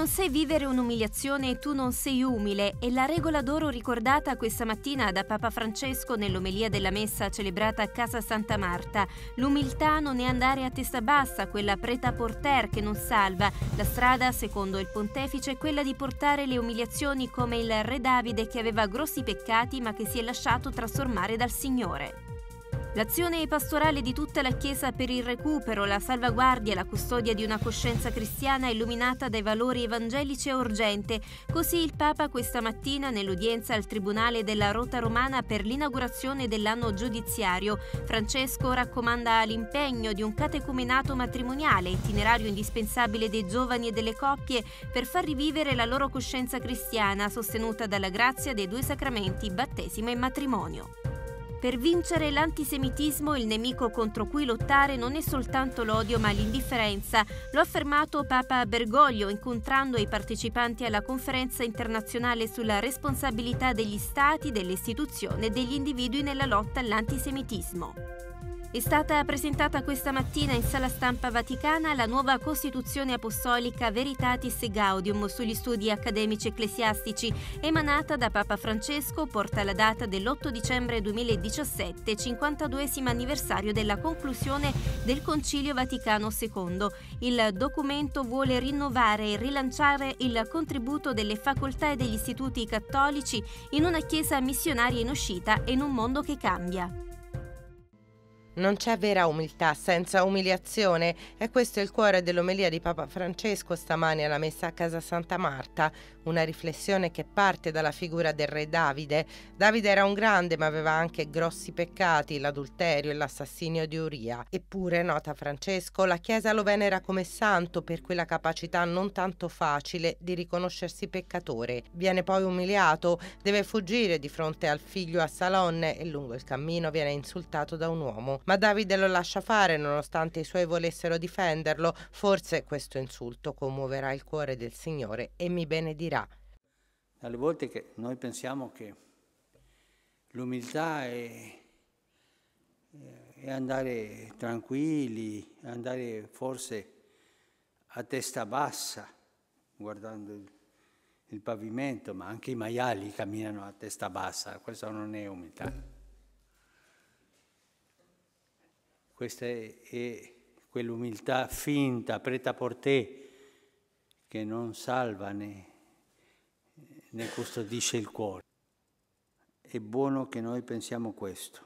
non sai vivere un'umiliazione, tu non sei umile è la regola d'oro ricordata questa mattina da Papa Francesco nell'omelia della messa celebrata a Casa Santa Marta. L'umiltà non è andare a testa bassa, quella preta porter che non salva. La strada, secondo il pontefice, è quella di portare le umiliazioni come il re Davide che aveva grossi peccati ma che si è lasciato trasformare dal Signore. L'azione pastorale di tutta la Chiesa per il recupero, la salvaguardia e la custodia di una coscienza cristiana illuminata dai valori evangelici è urgente. Così il Papa questa mattina nell'udienza al Tribunale della Rota Romana per l'inaugurazione dell'anno giudiziario. Francesco raccomanda l'impegno di un catecumenato matrimoniale, itinerario indispensabile dei giovani e delle coppie per far rivivere la loro coscienza cristiana, sostenuta dalla grazia dei due sacramenti, battesimo e matrimonio. Per vincere l'antisemitismo il nemico contro cui lottare non è soltanto l'odio ma l'indifferenza, lo ha affermato Papa Bergoglio incontrando i partecipanti alla conferenza internazionale sulla responsabilità degli stati, delle istituzioni e degli individui nella lotta all'antisemitismo. È stata presentata questa mattina in sala stampa vaticana la nuova Costituzione Apostolica Veritatis Gaudium sugli studi accademici ecclesiastici, emanata da Papa Francesco, porta la data dell'8 dicembre 2017, 52 anniversario della conclusione del Concilio Vaticano II. Il documento vuole rinnovare e rilanciare il contributo delle facoltà e degli istituti cattolici in una Chiesa missionaria in uscita e in un mondo che cambia. Non c'è vera umiltà senza umiliazione e questo è il cuore dell'omelia di Papa Francesco stamani alla messa a casa Santa Marta, una riflessione che parte dalla figura del re Davide. Davide era un grande ma aveva anche grossi peccati, l'adulterio e l'assassinio di Uria. Eppure, nota Francesco, la Chiesa lo venera come santo per quella capacità non tanto facile di riconoscersi peccatore. Viene poi umiliato, deve fuggire di fronte al figlio a Salonne e lungo il cammino viene insultato da un uomo. Ma Davide lo lascia fare nonostante i suoi volessero difenderlo. Forse questo insulto commuoverà il cuore del Signore e mi benedirà. Alle volte che noi pensiamo che l'umiltà è, è andare tranquilli, andare forse a testa bassa, guardando il il pavimento, ma anche i maiali camminano a testa bassa, questa non è umiltà. Questa è, è quell'umiltà finta, preta por te, che non salva né, né custodisce il cuore. È buono che noi pensiamo questo.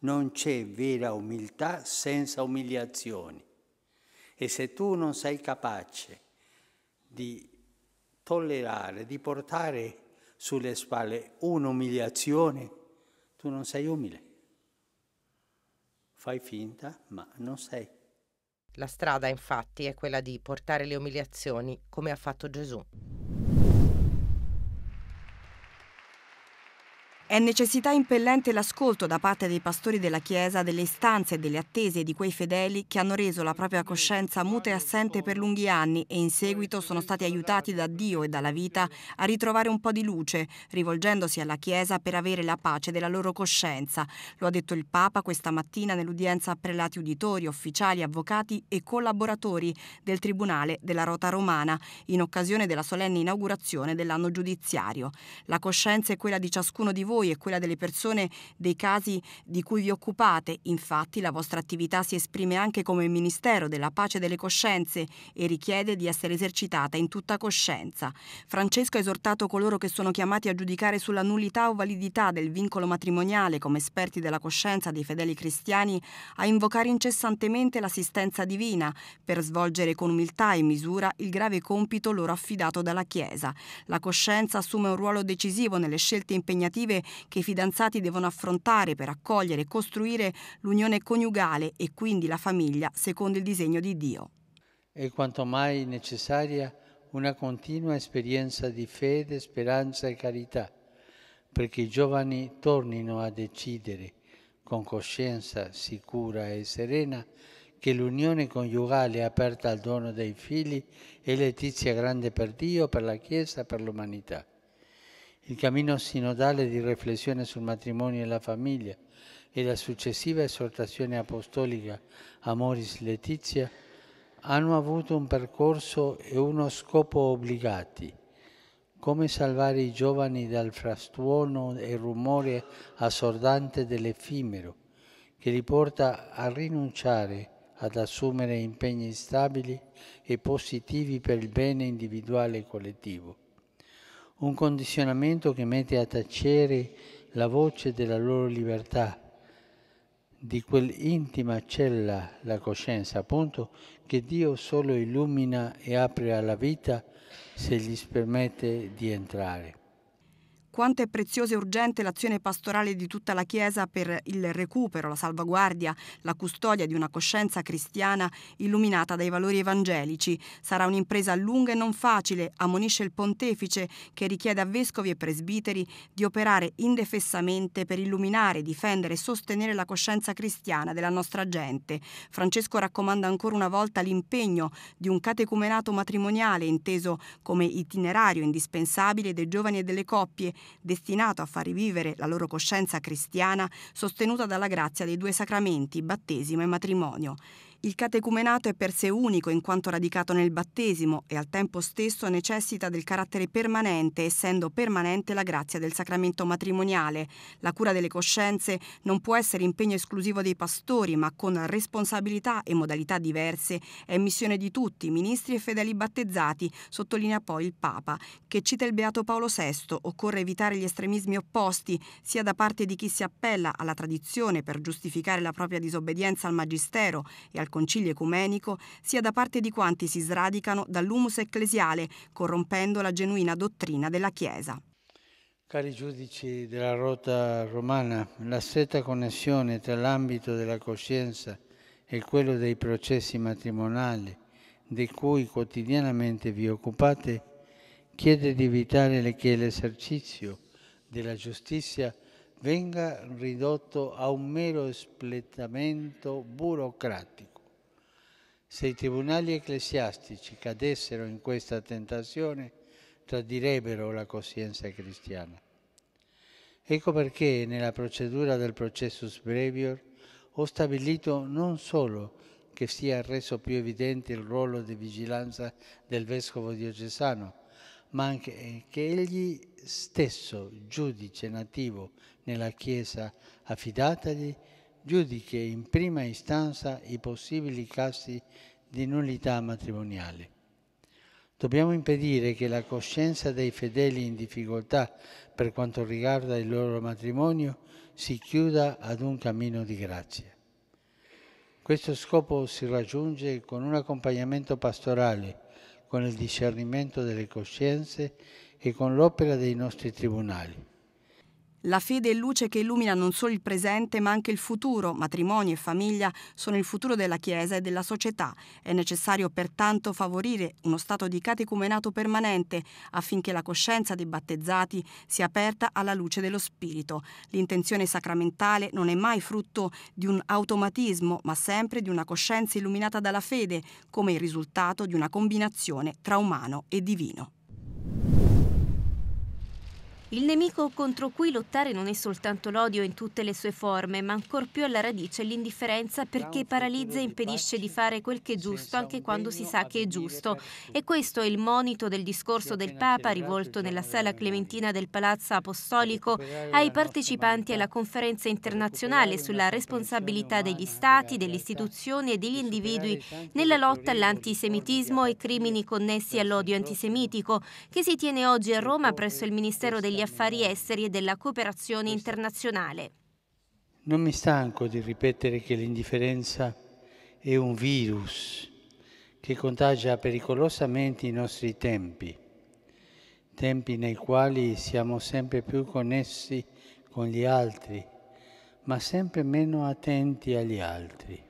Non c'è vera umiltà senza umiliazioni. E se tu non sei capace di tollerare, di portare sulle spalle un'umiliazione, tu non sei umile fai finta, ma non sei. La strada, infatti, è quella di portare le umiliazioni, come ha fatto Gesù. È necessità impellente l'ascolto da parte dei pastori della Chiesa delle istanze e delle attese di quei fedeli che hanno reso la propria coscienza muta e assente per lunghi anni e in seguito sono stati aiutati da Dio e dalla vita a ritrovare un po' di luce, rivolgendosi alla Chiesa per avere la pace della loro coscienza. Lo ha detto il Papa questa mattina nell'udienza a prelati uditori, ufficiali, avvocati e collaboratori del Tribunale della Rota Romana in occasione della solenne inaugurazione dell'anno giudiziario. La coscienza è quella di ciascuno di voi voi e quella delle persone dei casi di cui vi occupate. Infatti la vostra attività si esprime anche come Ministero della Pace delle Coscienze e richiede di essere esercitata in tutta coscienza. Francesco ha esortato coloro che sono chiamati a giudicare sulla nullità o validità del vincolo matrimoniale come esperti della coscienza dei fedeli cristiani a invocare incessantemente l'assistenza divina per svolgere con umiltà e misura il grave compito loro affidato dalla Chiesa. La coscienza assume un ruolo decisivo nelle scelte impegnative che i fidanzati devono affrontare per accogliere e costruire l'unione coniugale e quindi la famiglia secondo il disegno di Dio. È quanto mai necessaria una continua esperienza di fede, speranza e carità, perché i giovani tornino a decidere con coscienza sicura e serena che l'unione coniugale aperta al dono dei figli è letizia grande per Dio, per la Chiesa, per l'umanità il cammino sinodale di riflessione sul matrimonio e la famiglia e la successiva esortazione apostolica Amoris Letizia hanno avuto un percorso e uno scopo obbligati, come salvare i giovani dal frastuono e rumore assordante dell'effimero, che li porta a rinunciare ad assumere impegni stabili e positivi per il bene individuale e collettivo un condizionamento che mette a tacere la voce della loro libertà, di quell'intima cella, la coscienza, appunto, che Dio solo illumina e apre alla vita se gli permette di entrare quanto è preziosa e urgente l'azione pastorale di tutta la Chiesa per il recupero, la salvaguardia, la custodia di una coscienza cristiana illuminata dai valori evangelici. Sarà un'impresa lunga e non facile, ammonisce il pontefice, che richiede a vescovi e presbiteri di operare indefessamente per illuminare, difendere e sostenere la coscienza cristiana della nostra gente. Francesco raccomanda ancora una volta l'impegno di un catecumenato matrimoniale inteso come itinerario indispensabile dei giovani e delle coppie destinato a far rivivere la loro coscienza cristiana sostenuta dalla grazia dei due sacramenti, battesimo e matrimonio. Il catecumenato è per sé unico in quanto radicato nel battesimo e al tempo stesso necessita del carattere permanente, essendo permanente la grazia del sacramento matrimoniale. La cura delle coscienze non può essere impegno esclusivo dei pastori, ma con responsabilità e modalità diverse è missione di tutti, ministri e fedeli battezzati, sottolinea poi il Papa, che cita il Beato Paolo VI, occorre evitare gli estremismi opposti, sia da parte di chi si appella alla tradizione per giustificare la propria disobbedienza al Magistero e al concilio ecumenico sia da parte di quanti si sradicano dall'humus ecclesiale, corrompendo la genuina dottrina della Chiesa. Cari giudici della rotta romana, la stretta connessione tra l'ambito della coscienza e quello dei processi matrimoniali, di cui quotidianamente vi occupate, chiede di evitare che l'esercizio della giustizia venga ridotto a un mero espletamento burocratico. Se i tribunali ecclesiastici cadessero in questa tentazione, tradirebbero la coscienza cristiana. Ecco perché nella procedura del processus brevior ho stabilito non solo che sia reso più evidente il ruolo di vigilanza del vescovo diocesano, ma anche che egli stesso, giudice nativo nella Chiesa affidatagli, giudichi in prima istanza i possibili casi di nullità matrimoniale. Dobbiamo impedire che la coscienza dei fedeli in difficoltà per quanto riguarda il loro matrimonio si chiuda ad un cammino di grazia. Questo scopo si raggiunge con un accompagnamento pastorale, con il discernimento delle coscienze e con l'opera dei nostri tribunali. La fede è luce che illumina non solo il presente ma anche il futuro. Matrimonio e famiglia sono il futuro della Chiesa e della società. È necessario pertanto favorire uno stato di catecumenato permanente affinché la coscienza dei battezzati sia aperta alla luce dello Spirito. L'intenzione sacramentale non è mai frutto di un automatismo ma sempre di una coscienza illuminata dalla fede come il risultato di una combinazione tra umano e divino. Il nemico contro cui lottare non è soltanto l'odio in tutte le sue forme, ma ancor più alla radice l'indifferenza perché paralizza e impedisce di fare quel che è giusto anche quando si sa che è giusto. E questo è il monito del discorso del Papa rivolto nella sala clementina del Palazzo Apostolico ai partecipanti alla conferenza internazionale sulla responsabilità degli Stati, delle istituzioni e degli individui nella lotta all'antisemitismo e crimini connessi all'odio antisemitico, che si tiene oggi a Roma presso il Ministero degli degli affari esteri e della cooperazione internazionale. Non mi stanco di ripetere che l'indifferenza è un virus che contagia pericolosamente i nostri tempi, tempi nei quali siamo sempre più connessi con gli altri, ma sempre meno attenti agli altri.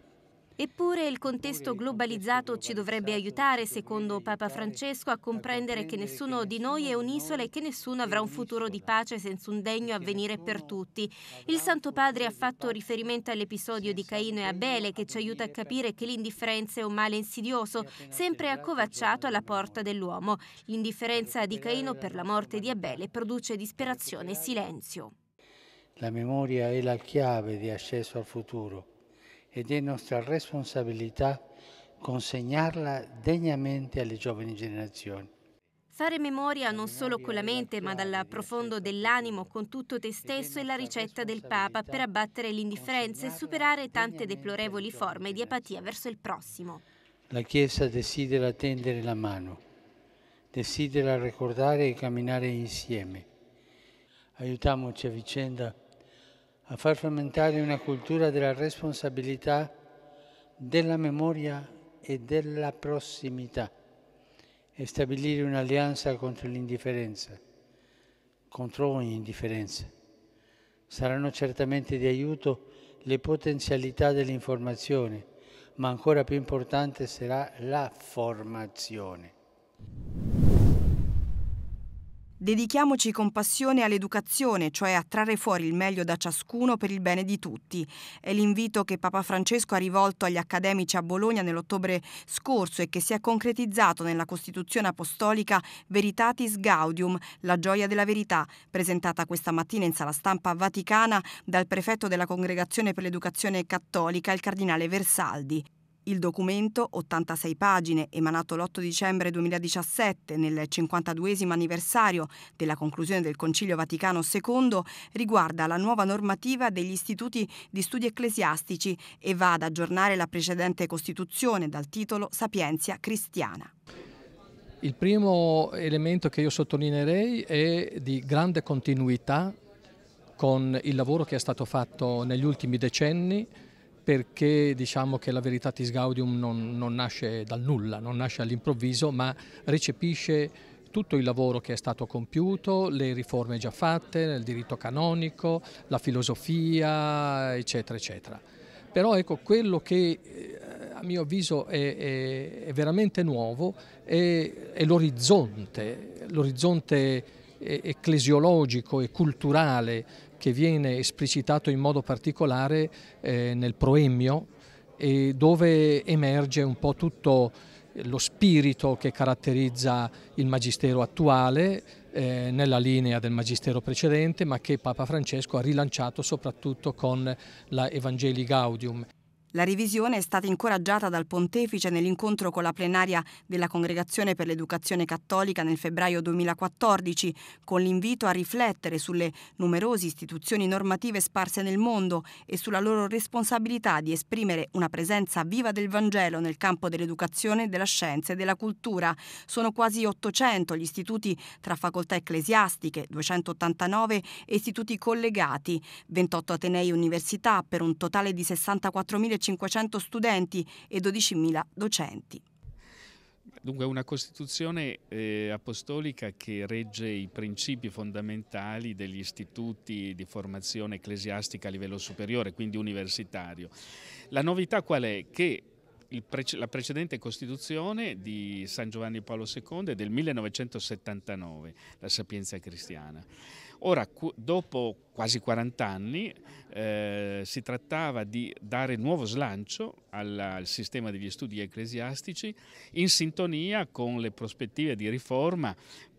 Eppure il contesto globalizzato ci dovrebbe aiutare, secondo Papa Francesco, a comprendere che nessuno di noi è un'isola e che nessuno avrà un futuro di pace senza un degno avvenire per tutti. Il Santo Padre ha fatto riferimento all'episodio di Caino e Abele che ci aiuta a capire che l'indifferenza è un male insidioso, sempre accovacciato alla porta dell'uomo. L'indifferenza di Caino per la morte di Abele produce disperazione e silenzio. La memoria è la chiave di accesso al futuro ed è nostra responsabilità consegnarla degnamente alle giovani generazioni. Fare memoria non solo con la mente ma dal profondo dell'animo, con tutto te stesso è la ricetta del Papa per abbattere l'indifferenza e superare tante deplorevoli forme di apatia verso il prossimo. La Chiesa desidera tendere la mano, desidera ricordare e camminare insieme. Aiutiamoci a vicenda a far fermentare una cultura della responsabilità, della memoria e della prossimità e stabilire un'alleanza contro l'indifferenza, contro ogni indifferenza. Saranno certamente di aiuto le potenzialità dell'informazione, ma ancora più importante sarà la formazione. Dedichiamoci con passione all'educazione, cioè a trarre fuori il meglio da ciascuno per il bene di tutti. È l'invito che Papa Francesco ha rivolto agli accademici a Bologna nell'ottobre scorso e che si è concretizzato nella Costituzione Apostolica Veritatis Gaudium, la gioia della verità, presentata questa mattina in sala stampa vaticana dal prefetto della Congregazione per l'Educazione Cattolica, il cardinale Versaldi. Il documento, 86 pagine, emanato l'8 dicembre 2017 nel 52 anniversario della conclusione del Concilio Vaticano II, riguarda la nuova normativa degli istituti di studi ecclesiastici e va ad aggiornare la precedente Costituzione dal titolo Sapienzia cristiana. Il primo elemento che io sottolineerei è di grande continuità con il lavoro che è stato fatto negli ultimi decenni perché diciamo che la Veritatis Gaudium non, non nasce dal nulla, non nasce all'improvviso, ma recepisce tutto il lavoro che è stato compiuto, le riforme già fatte nel diritto canonico, la filosofia, eccetera, eccetera. Però ecco, quello che eh, a mio avviso è, è, è veramente nuovo è, è l'orizzonte, l'orizzonte ecclesiologico e culturale che viene esplicitato in modo particolare eh, nel proemio e dove emerge un po' tutto lo spirito che caratterizza il magistero attuale eh, nella linea del magistero precedente ma che Papa Francesco ha rilanciato soprattutto con la Evangelii Gaudium. La revisione è stata incoraggiata dal pontefice nell'incontro con la plenaria della Congregazione per l'Educazione Cattolica nel febbraio 2014, con l'invito a riflettere sulle numerose istituzioni normative sparse nel mondo e sulla loro responsabilità di esprimere una presenza viva del Vangelo nel campo dell'educazione, della scienza e della cultura. Sono quasi 800 gli istituti tra facoltà ecclesiastiche, 289 istituti collegati, 28 atenei università per un totale di 64.000 2.500 studenti e 12.000 docenti. Dunque una Costituzione eh, apostolica che regge i principi fondamentali degli istituti di formazione ecclesiastica a livello superiore, quindi universitario. La novità qual è? Che Prece la precedente Costituzione di San Giovanni Paolo II è del 1979, la Sapienza Cristiana. Ora, dopo quasi 40 anni, eh, si trattava di dare nuovo slancio alla, al sistema degli studi ecclesiastici in sintonia con le prospettive di riforma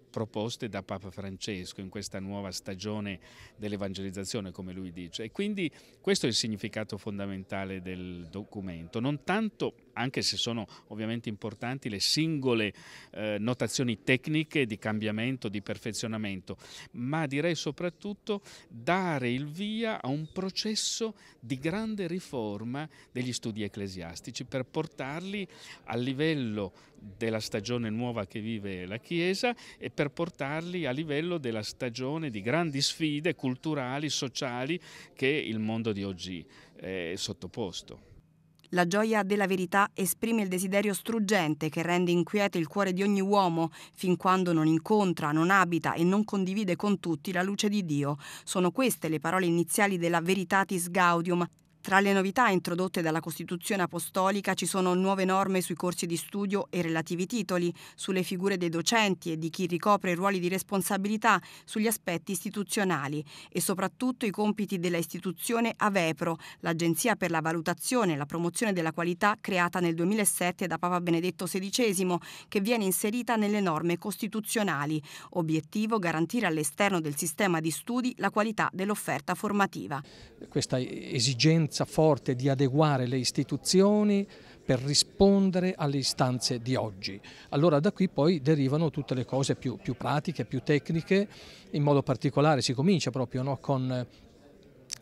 proposte da Papa Francesco in questa nuova stagione dell'evangelizzazione, come lui dice. E quindi questo è il significato fondamentale del documento, non tanto anche se sono ovviamente importanti le singole eh, notazioni tecniche di cambiamento, di perfezionamento, ma direi soprattutto dare il via a un processo di grande riforma degli studi ecclesiastici per portarli al livello della stagione nuova che vive la Chiesa e per portarli a livello della stagione di grandi sfide culturali, sociali che il mondo di oggi eh, è sottoposto. La gioia della verità esprime il desiderio struggente che rende inquieto il cuore di ogni uomo fin quando non incontra, non abita e non condivide con tutti la luce di Dio. Sono queste le parole iniziali della Veritatis Gaudium, tra le novità introdotte dalla Costituzione Apostolica ci sono nuove norme sui corsi di studio e relativi titoli, sulle figure dei docenti e di chi ricopre ruoli di responsabilità, sugli aspetti istituzionali e soprattutto i compiti della istituzione AVEPRO, l'Agenzia per la valutazione e la promozione della qualità creata nel 2007 da Papa Benedetto XVI, che viene inserita nelle norme costituzionali. Obiettivo garantire all'esterno del sistema di studi la qualità dell'offerta formativa. Questa esigenza l'esigenza forte di adeguare le istituzioni per rispondere alle istanze di oggi. Allora da qui poi derivano tutte le cose più, più pratiche, più tecniche, in modo particolare si comincia proprio no, con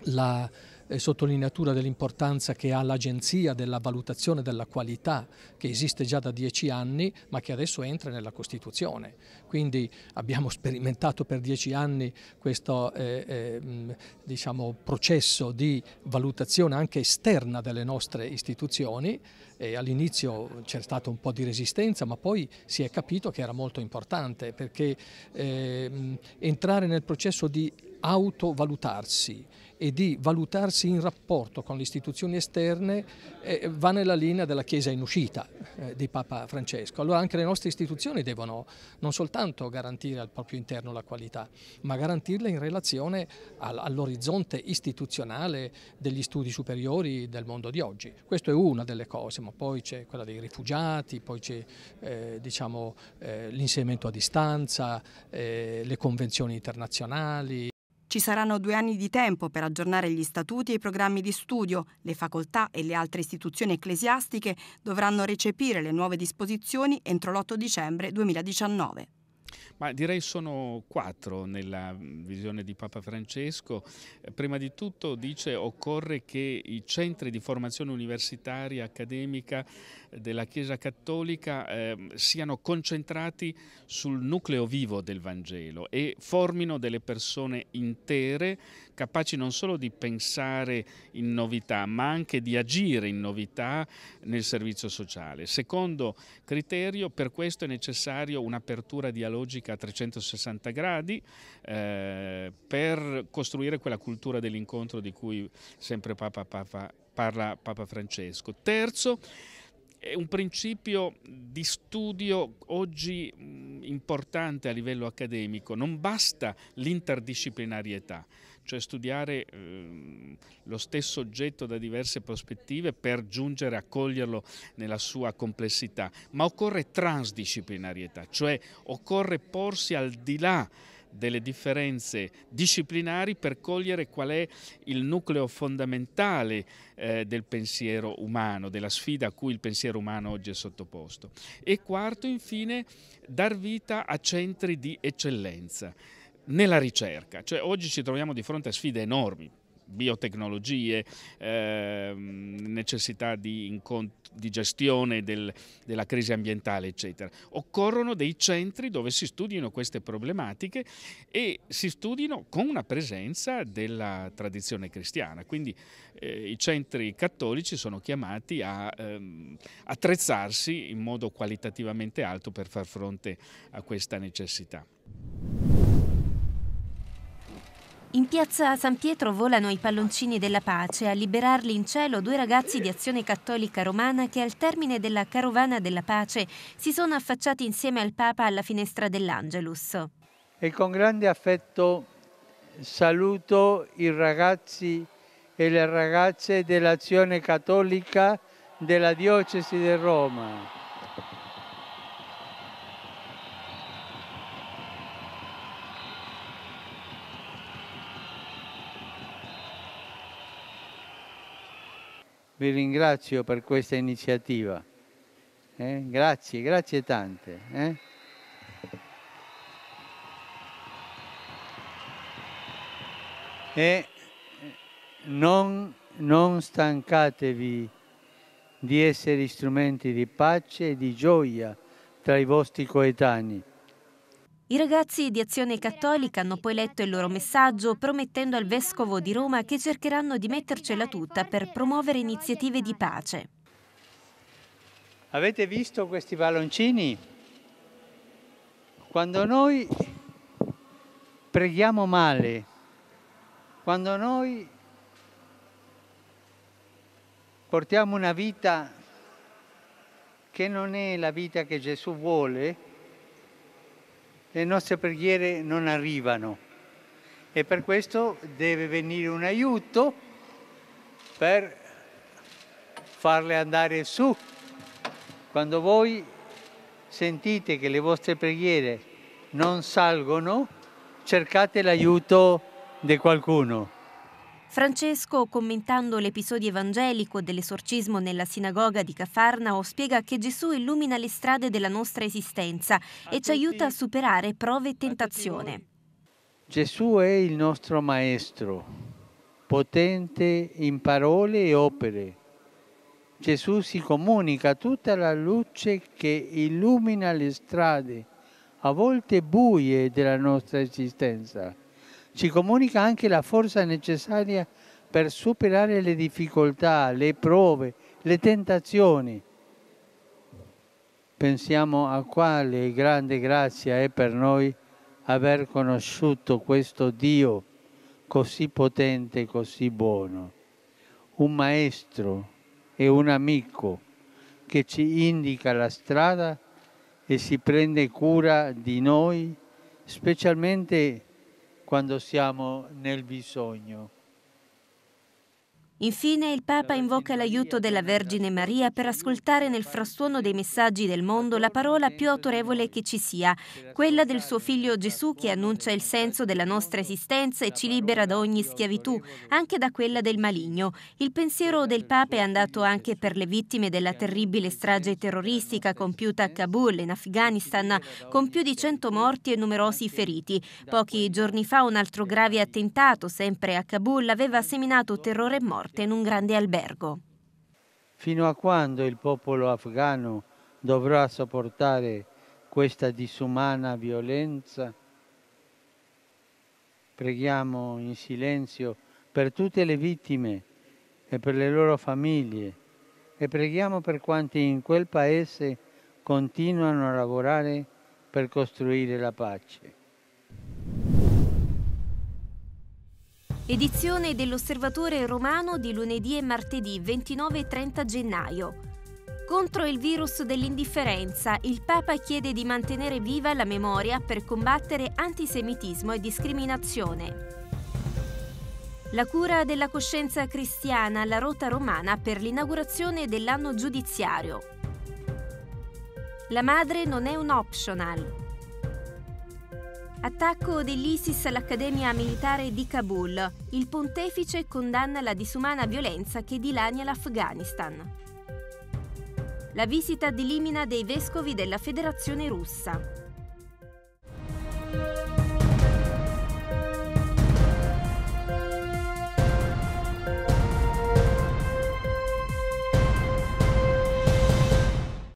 la sottolineatura dell'importanza che ha l'Agenzia della valutazione della qualità che esiste già da dieci anni ma che adesso entra nella Costituzione. Quindi abbiamo sperimentato per dieci anni questo eh, eh, mm, diciamo, processo di valutazione anche esterna delle nostre istituzioni all'inizio c'è stata un po' di resistenza, ma poi si è capito che era molto importante perché eh, entrare nel processo di autovalutarsi e di valutarsi in rapporto con le istituzioni esterne eh, va nella linea della Chiesa in uscita eh, di Papa Francesco. Allora anche le nostre istituzioni devono non soltanto garantire al proprio interno la qualità, ma garantirla in relazione all'orizzonte istituzionale degli studi superiori del mondo di oggi. Questo è una delle cose, Insomma, poi c'è quella dei rifugiati, poi c'è eh, diciamo, eh, l'insegnamento a distanza, eh, le convenzioni internazionali. Ci saranno due anni di tempo per aggiornare gli statuti e i programmi di studio. Le facoltà e le altre istituzioni ecclesiastiche dovranno recepire le nuove disposizioni entro l'8 dicembre 2019. Ma direi sono quattro nella visione di Papa Francesco. Prima di tutto dice occorre che i centri di formazione universitaria, accademica della Chiesa Cattolica eh, siano concentrati sul nucleo vivo del Vangelo e formino delle persone intere capaci non solo di pensare in novità ma anche di agire in novità nel servizio sociale. Secondo criterio, per questo è necessario un'apertura dialogica a 360 gradi eh, per costruire quella cultura dell'incontro di cui sempre Papa, Papa, parla Papa Francesco. Terzo, è un principio di studio oggi mm, importante a livello accademico, non basta l'interdisciplinarietà, cioè studiare ehm, lo stesso oggetto da diverse prospettive per giungere a coglierlo nella sua complessità, ma occorre transdisciplinarietà, cioè occorre porsi al di là delle differenze disciplinari per cogliere qual è il nucleo fondamentale eh, del pensiero umano, della sfida a cui il pensiero umano oggi è sottoposto. E quarto, infine, dar vita a centri di eccellenza nella ricerca. Cioè, oggi ci troviamo di fronte a sfide enormi, biotecnologie, eh, necessità di, di gestione del, della crisi ambientale, eccetera. Occorrono dei centri dove si studino queste problematiche e si studino con una presenza della tradizione cristiana. Quindi eh, i centri cattolici sono chiamati a ehm, attrezzarsi in modo qualitativamente alto per far fronte a questa necessità. In piazza San Pietro volano i palloncini della pace a liberarli in cielo due ragazzi di Azione Cattolica Romana che al termine della carovana della pace si sono affacciati insieme al Papa alla finestra dell'Angelus. E con grande affetto saluto i ragazzi e le ragazze dell'Azione Cattolica della Diocesi di Roma. vi ringrazio per questa iniziativa. Eh? Grazie, grazie tante. Eh? E eh, non, non stancatevi di essere strumenti di pace e di gioia tra i vostri coetanei i ragazzi di Azione Cattolica hanno poi letto il loro messaggio promettendo al Vescovo di Roma che cercheranno di mettercela tutta per promuovere iniziative di pace. Avete visto questi palloncini? Quando noi preghiamo male, quando noi portiamo una vita che non è la vita che Gesù vuole, le nostre preghiere non arrivano e per questo deve venire un aiuto per farle andare su. Quando voi sentite che le vostre preghiere non salgono, cercate l'aiuto di qualcuno. Francesco, commentando l'episodio evangelico dell'esorcismo nella sinagoga di Cafarnao, spiega che Gesù illumina le strade della nostra esistenza e ci aiuta a superare prove e tentazione. Gesù è il nostro Maestro, potente in parole e opere. Gesù si comunica tutta la luce che illumina le strade, a volte buie, della nostra esistenza ci comunica anche la forza necessaria per superare le difficoltà, le prove, le tentazioni. Pensiamo a quale grande grazia è per noi aver conosciuto questo Dio così potente, così buono, un maestro e un amico che ci indica la strada e si prende cura di noi, specialmente di noi quando siamo nel bisogno. Infine il Papa invoca l'aiuto della Vergine Maria per ascoltare nel frastuono dei messaggi del mondo la parola più autorevole che ci sia, quella del suo figlio Gesù che annuncia il senso della nostra esistenza e ci libera da ogni schiavitù, anche da quella del maligno. Il pensiero del Papa è andato anche per le vittime della terribile strage terroristica compiuta a Kabul in Afghanistan, con più di 100 morti e numerosi feriti. Pochi giorni fa un altro grave attentato, sempre a Kabul, aveva seminato terrore e morte morte in un grande albergo. Fino a quando il popolo afghano dovrà sopportare questa disumana violenza? Preghiamo in silenzio per tutte le vittime e per le loro famiglie e preghiamo per quanti in quel paese continuano a lavorare per costruire la pace. Edizione dell'Osservatore Romano di lunedì e martedì 29 e 30 gennaio. Contro il virus dell'indifferenza, il Papa chiede di mantenere viva la memoria per combattere antisemitismo e discriminazione. La cura della coscienza cristiana alla Rota Romana per l'inaugurazione dell'anno giudiziario. La madre non è un optional. Attacco dell'ISIS all'Accademia Militare di Kabul. Il pontefice condanna la disumana violenza che dilania l'Afghanistan. La visita di Limina dei vescovi della Federazione russa.